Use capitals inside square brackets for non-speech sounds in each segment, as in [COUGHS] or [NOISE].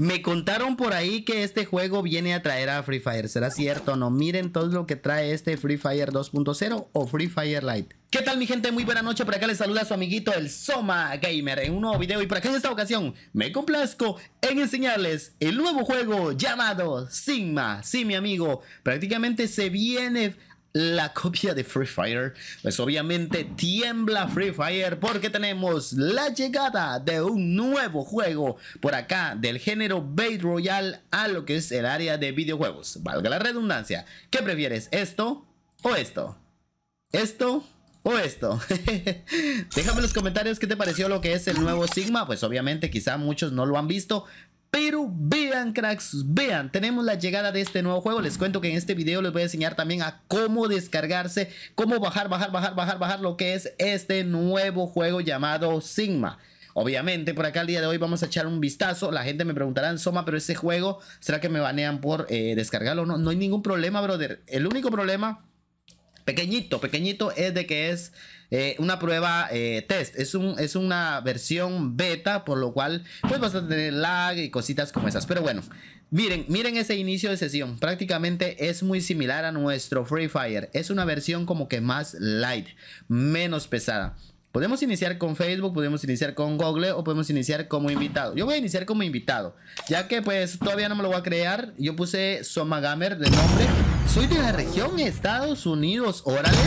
Me contaron por ahí que este juego viene a traer a Free Fire. ¿Será cierto o no? Miren todo lo que trae este Free Fire 2.0 o Free Fire Lite. ¿Qué tal mi gente? Muy buena noche, por acá les saluda su amiguito el Soma Gamer en un nuevo video y por acá en esta ocasión me complazco en enseñarles el nuevo juego llamado Sigma. Sí mi amigo, prácticamente se viene la copia de Free Fire, pues obviamente tiembla Free Fire porque tenemos la llegada de un nuevo juego por acá del género Battle Royale a lo que es el área de videojuegos. Valga la redundancia. ¿Qué prefieres, esto o esto? ¿Esto? o esto. [LAUGHS] Déjame en los comentarios qué te pareció lo que es el nuevo Sigma. Pues obviamente quizá muchos no lo han visto, pero vean cracks, vean, tenemos la llegada de este nuevo juego. Les cuento que en este video les voy a enseñar también a cómo descargarse, cómo bajar, bajar, bajar, bajar, bajar lo que es este nuevo juego llamado Sigma. Obviamente, por acá el día de hoy vamos a echar un vistazo. La gente me preguntará en Soma, pero ese juego, ¿será que me banean por descargarlo eh, descargarlo? No, no hay ningún problema, brother. El único problema, pequeñito, pequeñito, es de que es eh, una prueba eh, test. Es, un, es una versión beta, por lo cual pues vas a tener lag y cositas como esas. Pero bueno, miren, miren ese inicio de sesión. Prácticamente es muy similar a nuestro Free Fire. Es una versión como que más light, menos pesada. Podemos iniciar con Facebook, podemos iniciar con Google o podemos iniciar como invitado. Yo voy a iniciar como invitado, ya que pues todavía no me lo voy a crear. Yo puse Soma Gamer de nombre. Soy de la región Estados Unidos, órales.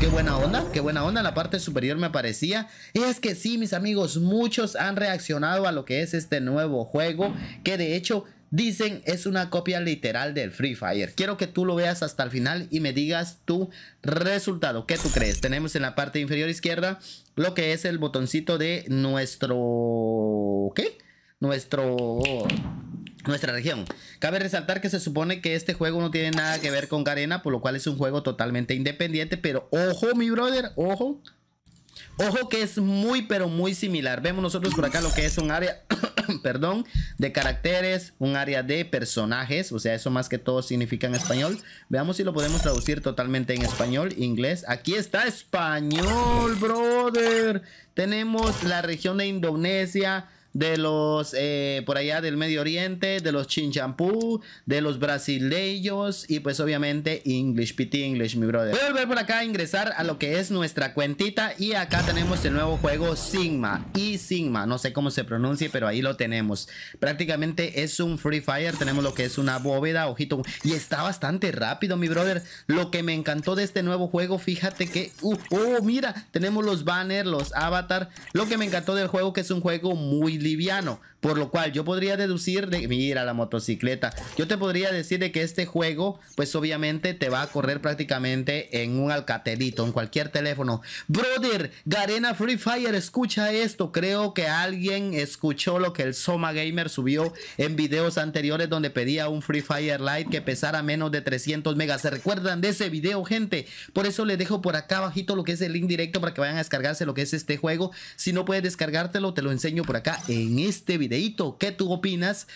Qué buena onda, qué buena onda. la parte superior me aparecía. Y es que sí, mis amigos, muchos han reaccionado a lo que es este nuevo juego. Que de hecho dicen es una copia literal del Free Fire. Quiero que tú lo veas hasta el final y me digas tu resultado. ¿Qué tú crees? Tenemos en la parte inferior izquierda lo que es el botoncito de nuestro... ¿Qué? Nuestro nuestra región. Cabe resaltar que se supone que este juego no tiene nada que ver con Garena, por lo cual es un juego totalmente independiente, pero ojo mi brother, ojo. Ojo que es muy pero muy similar. Vemos nosotros por acá lo que es un área, [COUGHS] perdón, de caracteres, un área de personajes, o sea, eso más que todo significa en español. Veamos si lo podemos traducir totalmente en español, inglés. Aquí está español, brother. Tenemos la región de Indonesia, de los eh, por allá del Medio Oriente, de los chinchampú, de los brasileños y pues obviamente English, PT English, mi brother. Voy a volver por acá a ingresar a lo que es nuestra cuentita y acá tenemos el nuevo juego Sigma y Sigma, no sé cómo se pronuncie, pero ahí lo tenemos. Prácticamente es un Free Fire, tenemos lo que es una bóveda, ojito, y está bastante rápido, mi brother. Lo que me encantó de este nuevo juego, fíjate que, uh, oh, mira, tenemos los banners, los avatar. Lo que me encantó del juego que es un juego muy liviano, por lo cual yo podría deducir de, mira la motocicleta, yo te podría decir de que este juego, pues obviamente te va a correr prácticamente en un alcatelito, en cualquier teléfono. Brother, Garena Free Fire, escucha esto, creo que alguien escuchó lo que el Soma Gamer subió en videos anteriores donde pedía un Free Fire Lite que pesara menos de 300 megas, ¿se recuerdan de ese video gente? Por eso les dejo por acá abajito lo que es el link directo para que vayan a descargarse lo que es este juego, si no puedes descargártelo, te lo enseño por acá en este videito. ¿Qué tú opinas?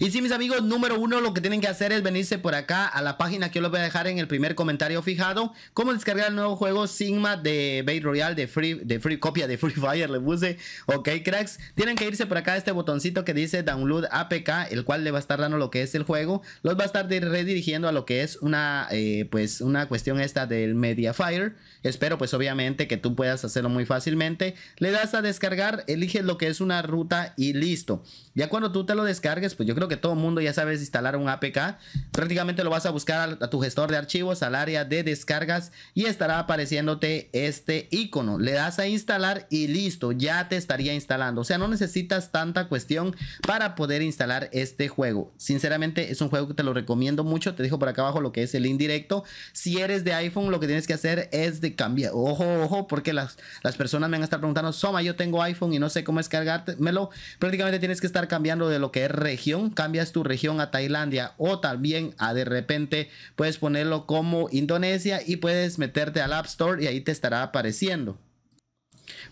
Y sí, mis amigos, número uno, lo que tienen que hacer es venirse por acá a la página que yo les voy a dejar en el primer comentario fijado. Cómo descargar el nuevo juego Sigma de Bay Royale de Free, de Free Copia de Free Fire, le puse. Ok, cracks. Tienen que irse por acá a este botoncito que dice Download APK, el cual le va a estar dando lo que es el juego. Los va a estar redirigiendo a lo que es una, eh, pues, una cuestión esta del media fire Espero, pues, obviamente que tú puedas hacerlo muy fácilmente. Le das a descargar, eliges lo que es una ruta y listo. Ya cuando tú te lo descargues, pues yo creo que todo el mundo ya sabes instalar un APK. Prácticamente lo vas a buscar a, tu gestor de archivos, al área de descargas y estará apareciéndote este icono. Le das a instalar y listo, ya te estaría instalando. O sea, no necesitas tanta cuestión para poder instalar este juego. Sinceramente es un juego que te lo recomiendo mucho. Te dejo por acá abajo lo que es el indirecto. Si eres de iPhone, lo que tienes que hacer es de cambiar. Ojo, ojo, porque las, las personas me van a estar preguntando, Soma, yo tengo iPhone y no sé cómo descargármelo. Prácticamente tienes que estar cambiando de lo que es región cambias tu región a Tailandia o también a de repente puedes ponerlo como Indonesia y puedes meterte al App Store y ahí te estará apareciendo.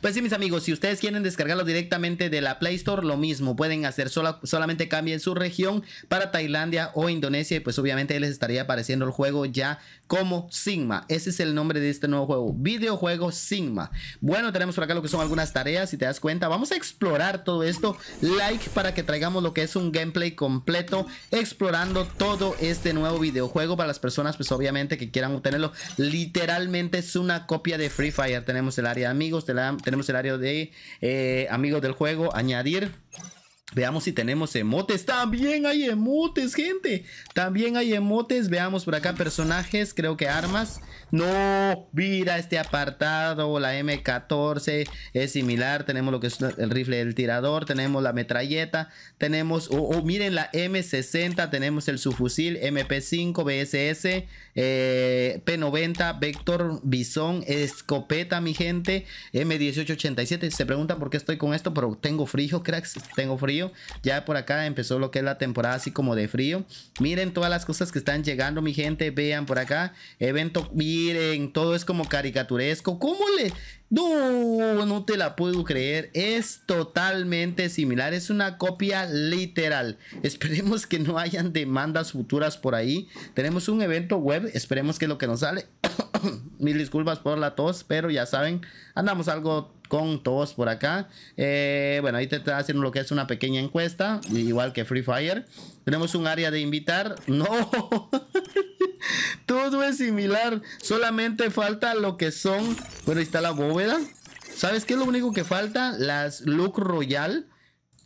Pues sí, mis amigos, si ustedes quieren descargarlo directamente de la Play Store, lo mismo pueden hacer. Solo, solamente cambien su región para Tailandia o Indonesia y pues obviamente les estaría apareciendo el juego ya como Sigma. Ese es el nombre de este nuevo juego, videojuego Sigma. Bueno, tenemos por acá lo que son algunas tareas, si te das cuenta. Vamos a explorar todo esto. Like para que traigamos lo que es un gameplay completo, explorando todo este nuevo videojuego para las personas pues obviamente que quieran obtenerlo. Literalmente es una copia de Free Fire. Tenemos el área de amigos, el tenemos el área de eh, amigos del juego, añadir Veamos si tenemos emotes. También hay emotes, gente. También hay emotes. Veamos por acá personajes. Creo que armas. No, mira este apartado. La M14 es similar. Tenemos lo que es el rifle del tirador. Tenemos la metralleta. Tenemos, o oh, oh, miren la M60. Tenemos el subfusil MP5, BSS, P90, Vector, Bison, escopeta, mi gente. M1887. Se preguntan por qué estoy con esto, pero tengo frío, cracks. Tengo frío. Ya por acá empezó lo que es la temporada así como de frío. Miren todas las cosas que están llegando, mi gente. Vean por acá. Evento, miren, todo es como caricaturesco. ¿Cómo le...? No, no te la puedo creer. Es totalmente similar. Es una copia literal. [LAUGHS] Esperemos que no hayan demandas futuras por ahí. Tenemos un evento web. Esperemos que lo que nos sale. [COUGHS] Mil disculpas por la tos, pero ya saben, andamos algo con todos por acá. Eh, bueno, ahí te está haciendo lo que es una pequeña encuesta, igual que Free Fire. Tenemos un área de invitar. [LAUGHS] No, todo es similar. Solamente falta lo que son. Bueno, ahí está la bóveda. ¿Sabes qué es lo único que falta? Las Look Royal.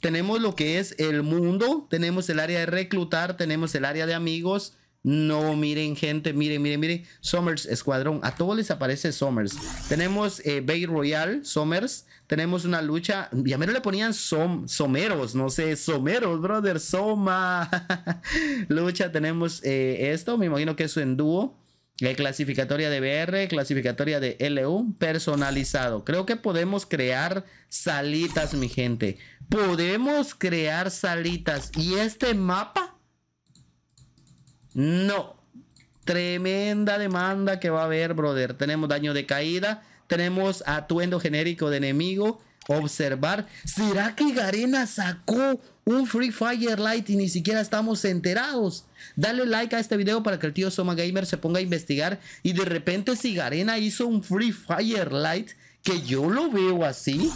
Tenemos lo que es el mundo. Tenemos el área de reclutar. Tenemos el área de amigos no, miren, gente, miren, miren, miren. Somers Escuadrón. A todos les aparece Somers. Tenemos eh, Bay Royal, Somers. Tenemos una lucha. Ya menos le ponían som, Someros, no sé, Someros, brother, Soma. [LAUGHS] lucha, tenemos eh, esto. Me imagino que es en dúo. Eh, clasificatoria de BR, clasificatoria de LU, personalizado. Creo que podemos crear salitas, mi gente. Podemos crear salitas. ¿Y este mapa? No. Tremenda demanda que va a haber, brother. Tenemos daño de caída. Tenemos atuendo genérico de enemigo. Observar. ¿Será que Garena sacó un Free Fire Light y ni siquiera estamos enterados? Dale like a este video para que el tío Soma Gamer se ponga a investigar. Y de repente si Garena hizo un Free Fire Light, que yo lo veo así,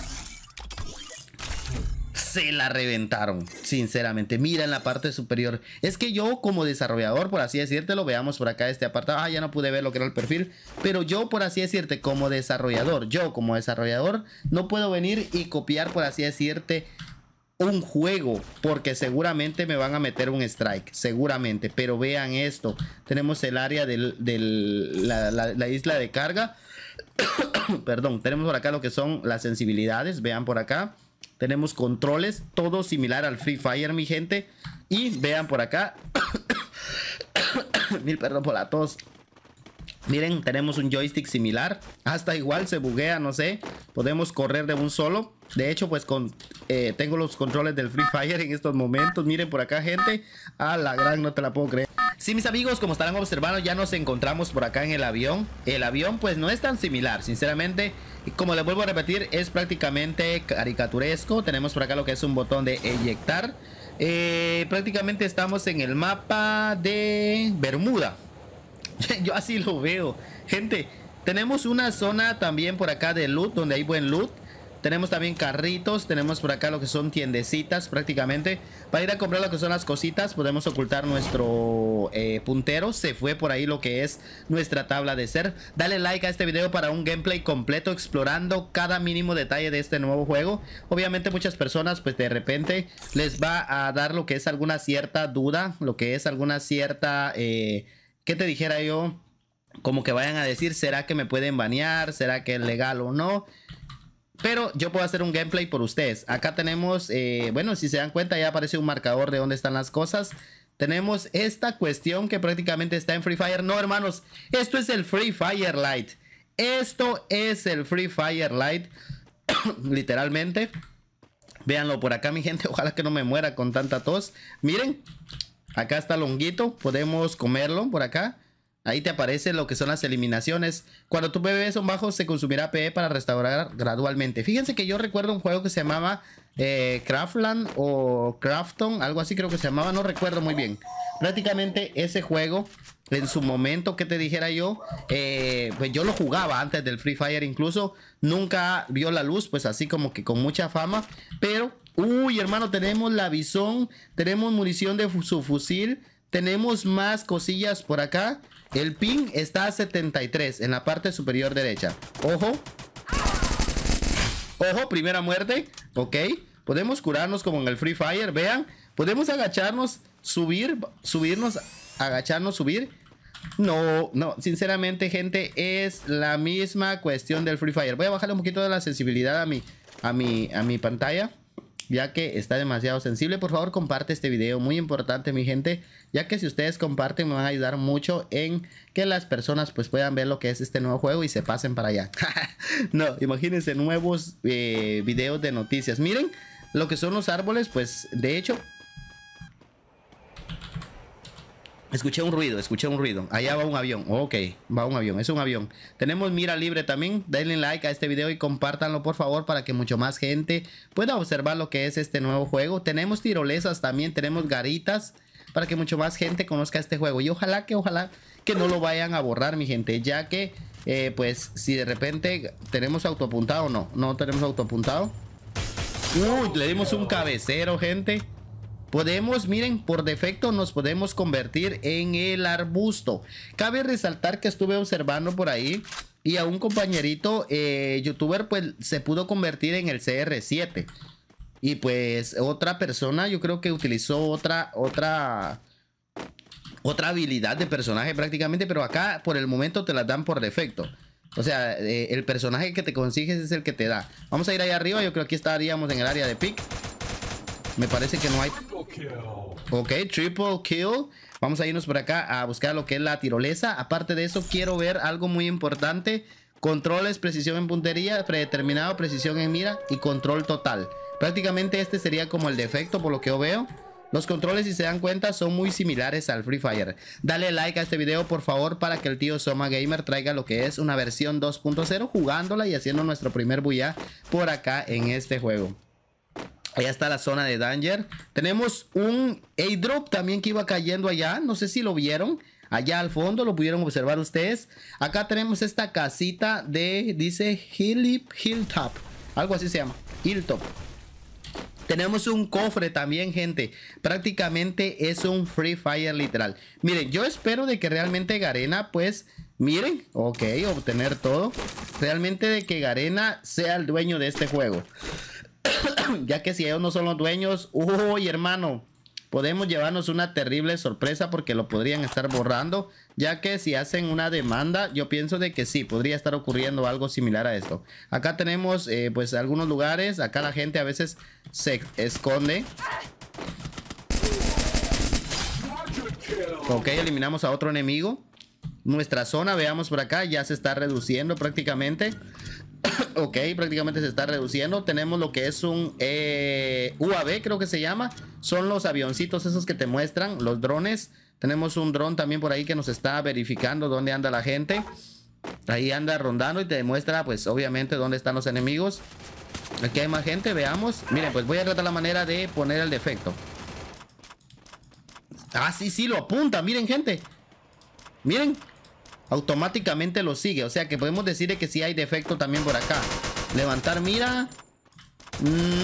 se la reventaron, sinceramente. Mira en la parte superior. Es que yo como desarrollador, por así decirte Lo veamos por acá este apartado. Ah, ya no pude ver lo que era el perfil. Pero yo, por así decirte, como desarrollador, yo como desarrollador, no puedo venir y copiar, por así decirte, un juego porque seguramente me van a meter un strike, seguramente. Pero vean esto, tenemos el área de la, la, isla de carga. [COUGHS] Perdón, tenemos por acá lo que son las sensibilidades, vean por acá. Tenemos controles, todo similar al Free Fire, mi gente. Y vean por acá. [COUGHS] Mil perdón por la tos. Miren, tenemos un joystick similar. Hasta igual se buguea, no sé. Podemos correr de un solo. De hecho, pues con eh, tengo los controles del Free Fire en estos momentos. Miren por acá, gente. A la gran, no te la puedo creer. Sí, mis amigos, como estarán observando, ya nos encontramos por acá en el avión. El avión pues no es tan similar, sinceramente. Como les vuelvo a repetir, es prácticamente caricaturesco. Tenemos por acá lo que es un botón de eyectar. Eh, prácticamente estamos en el mapa de Bermuda. [LAUGHS] Yo así lo veo. Gente, tenemos una zona también por acá de loot, donde hay buen loot. Tenemos también carritos, tenemos por acá lo que son tiendecitas prácticamente. Para ir a comprar lo que son las cositas, podemos ocultar nuestro eh, puntero. Se fue por ahí lo que es nuestra tabla de ser. Dale like a este video para un gameplay completo explorando cada mínimo detalle de este nuevo juego. Obviamente muchas personas pues de repente les va a dar lo que es alguna cierta duda, lo que es alguna cierta... Eh, ¿Qué te dijera yo? Como que vayan a decir, ¿será que me pueden banear? ¿Será que es legal o no? Pero yo puedo hacer un gameplay por ustedes. Acá tenemos, eh, bueno, si se dan cuenta ya aparece un marcador de dónde están las cosas. Tenemos esta cuestión que prácticamente está en Free Fire. No, hermanos, esto es el Free Fire Light. Esto es el Free Fire Light. [COUGHS] literalmente. Véanlo por acá, mi gente. [LAUGHS] Ojalá que no me muera con tanta tos. Miren, acá está el Podemos comerlo por acá. Ahí te aparece lo que son las eliminaciones. Cuando tu bebés son bajos, se consumirá PE para restaurar gradualmente. Fíjense que yo recuerdo un juego que se llamaba eh, Craftland o Crafton, algo así creo que se llamaba, no recuerdo muy bien. Prácticamente ese juego, en su momento que te dijera yo, eh, pues yo lo jugaba antes del Free Fire incluso. Nunca vio la luz, pues así como que con mucha fama. Pero, uy hermano, tenemos la visón, tenemos munición de su fusil. Tenemos más cosillas por acá. El ping está a 73 en la parte superior derecha. Ojo. Ojo, primera muerte. Ok. Podemos curarnos como en el Free Fire, vean. Podemos agacharnos, subir, subirnos, agacharnos, subir. No, no, sinceramente, gente, es la misma cuestión del Free Fire. Voy a bajarle un poquito de la sensibilidad a mi, a mi, a mi pantalla ya que está demasiado sensible. Por favor, comparte este video, muy importante mi gente, ya que si ustedes comparten me van a ayudar mucho en que las personas pues puedan ver lo que es este nuevo juego y se pasen para allá. [LAUGHS] no, imagínense nuevos eh, videos de noticias. Miren lo que son los árboles, pues de hecho Escuché un ruido, escuché un ruido. Allá va un avión. Ok, va un avión, es un avión. Tenemos mira libre también. Denle like a este video y compártanlo por favor para que mucho más gente pueda observar lo que es este nuevo juego. Tenemos tirolesas también, tenemos garitas para que mucho más gente conozca este juego. Y ojalá que, ojalá que no lo vayan a borrar mi gente, ya que eh, pues si de repente tenemos autoapuntado, no, no tenemos autoapuntado. Uy, le dimos un cabecero gente. Podemos, miren, por defecto nos podemos convertir en el arbusto. Cabe resaltar que estuve observando por ahí y a un compañerito eh, youtuber pues se pudo convertir en el CR7. Y pues otra persona yo creo que utilizó otra, otra, otra habilidad de personaje prácticamente, pero acá por el momento te la dan por defecto. O sea, eh, el personaje que te consigues es el que te da. Vamos a ir ahí arriba, yo creo que aquí estaríamos en el área de pick. Me parece que no hay Ok, triple kill. Vamos a irnos por acá a buscar lo que es la tirolesa. Aparte de eso, quiero ver algo muy importante. Controles, precisión en puntería, predeterminado, precisión en mira y control total. Prácticamente este sería como el defecto por lo que yo veo. Los controles, si se dan cuenta, son muy similares al Free Fire. Dale like a este video, por favor, para que el tío Soma Gamer traiga lo que es una versión 2.0 jugándola y haciendo nuestro primer bulla por acá en este juego. Allá está la zona de Danger. Tenemos un airdrop también que iba cayendo allá. No sé si lo vieron. Allá al fondo lo pudieron observar ustedes. Acá tenemos esta casita de, dice, Hillip Hilltop. Algo así se llama. Hilltop. Tenemos un cofre también, gente. Prácticamente es un Free Fire literal. Miren, yo espero de que realmente Garena, pues, miren. Ok, obtener todo. Realmente de que Garena sea el dueño de este juego. [COUGHS] ya que si ellos no son los dueños, uy hermano, podemos llevarnos una terrible sorpresa porque lo podrían estar borrando, ya que si hacen una demanda, yo pienso de que sí, podría estar ocurriendo algo similar a esto. Acá tenemos eh, pues algunos lugares, acá la gente a veces se esconde. Ok, eliminamos a otro enemigo. Nuestra zona, veamos por acá, ya se está reduciendo prácticamente ok, prácticamente se está reduciendo. Tenemos lo que es un eh, UAV, creo que se llama. Son los avioncitos esos que te muestran, los drones. Tenemos un dron también por ahí que nos está verificando dónde anda la gente. Ahí anda rondando y te demuestra, pues, obviamente dónde están los enemigos. Aquí hay más gente, veamos. Miren, pues voy a tratar la manera de poner el defecto. Ah, sí, sí, lo apunta. Miren, gente. Miren, automáticamente lo sigue. O sea que podemos decir que si hay defecto también por acá. Levantar mira.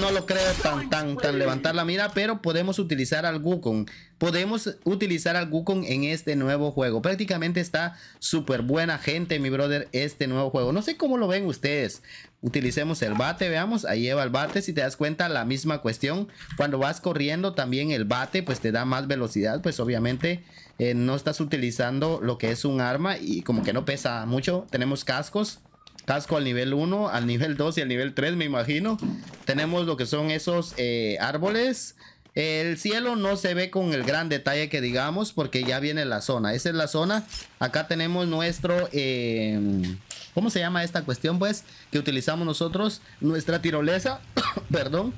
No lo creo tan, tan, tan levantar la mira, pero podemos utilizar al Wukong. Podemos utilizar al Wukong en este nuevo juego. Prácticamente está súper buena gente, mi brother, este nuevo juego. No sé cómo lo ven ustedes. Utilicemos el bate, veamos. Ahí lleva el bate. Si te das cuenta, la misma cuestión. Cuando vas corriendo, también el bate, pues te da más velocidad. Pues obviamente eh, no estás utilizando lo que es un arma y como que no pesa mucho. Tenemos cascos casco al nivel 1, al nivel 2 y al nivel 3, me imagino. Tenemos lo que son esos eh, árboles. El cielo no se ve con el gran detalle que digamos porque ya viene la zona. Esa es la zona. Acá tenemos nuestro... Em, ¿Cómo se llama esta cuestión pues? Que utilizamos nosotros. Nuestra tirolesa. [COUGHS] Perdón.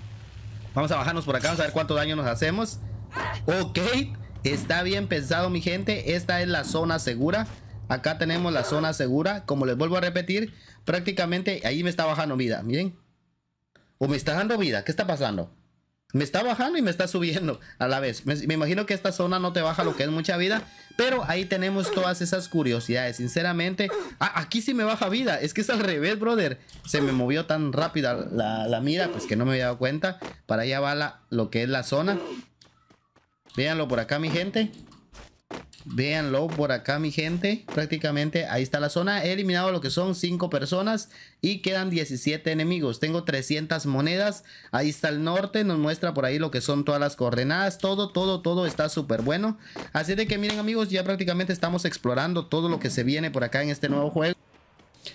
Vamos a bajarnos por acá. Vamos a ver cuánto daño nos hacemos. Ok. Está bien pensado mi gente. Esta es la zona segura. Acá tenemos la zona segura. Como les vuelvo a repetir, prácticamente ahí me está bajando vida, miren. O me está dando vida, ¿qué está pasando? Me está bajando y me está subiendo a la vez. Me, imagino que esta zona no te baja lo que es mucha vida. Pero ahí tenemos todas esas curiosidades. Sinceramente, ah, aquí sí me baja vida. Es que es al revés, brother. Se me movió tan rápida la, mira, pues que no me había dado cuenta. Para allá va la, lo que es la zona. Véanlo por acá, mi gente. Véanlo por acá, mi gente. Prácticamente ahí está la zona. He eliminado lo que son 5 personas y quedan 17 enemigos. Tengo 300 monedas. Ahí está el norte. Nos muestra por ahí lo que son todas las coordenadas. Todo, todo, todo está súper bueno. Así de que miren amigos, ya prácticamente estamos explorando todo lo que se viene por acá en este nuevo juego.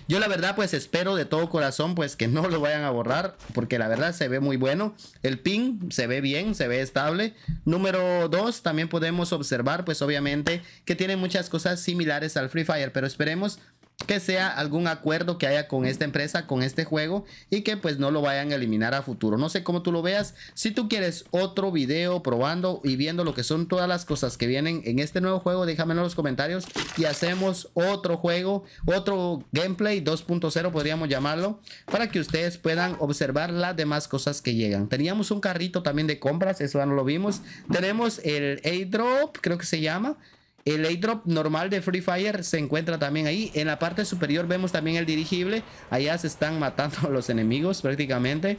Yo la verdad pues espero de todo corazón pues que no lo vayan a borrar porque la verdad se ve muy bueno. El pin se ve bien, se ve estable. Número 2 también podemos observar pues obviamente que tiene muchas cosas similares al Free Fire pero esperemos que sea algún acuerdo que haya con esta empresa, con este juego y que pues no lo vayan a eliminar a futuro. No sé cómo tú lo veas. Si tú quieres otro video probando y viendo lo que son todas las cosas que vienen en este nuevo juego, déjamelo en los comentarios y hacemos otro juego, otro gameplay 2.0 podríamos llamarlo, para que ustedes puedan observar las demás cosas que llegan. Teníamos un carrito también de compras, eso ya no lo vimos. Tenemos el airdrop, creo que se llama. El airdrop normal de Free Fire se encuentra también ahí. En la parte superior vemos también el dirigible. Allá se están matando [LAUGHS] los enemigos prácticamente.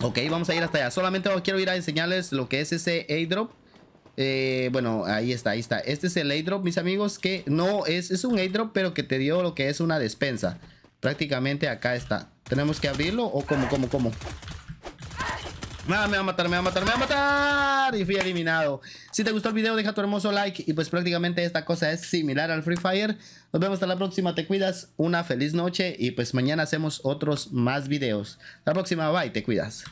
Ok, vamos a ir hasta allá. Solamente quiero ir a enseñarles lo que es ese airdrop. Eh, bueno, ahí está, ahí está. Este es el airdrop, mis amigos, que no es, es un airdrop, pero que te dio lo que es una despensa. Prácticamente acá está. Tenemos que abrirlo o como, como, como me va a matar, me va a matar, me va a matar. Y fui eliminado. Si te gustó el video, deja tu hermoso like. Y pues prácticamente esta cosa es similar al Free Fire. Nos vemos hasta la próxima. Te cuidas. Una feliz noche. Y pues mañana hacemos otros más videos. Hasta la próxima. Bye. Te cuidas.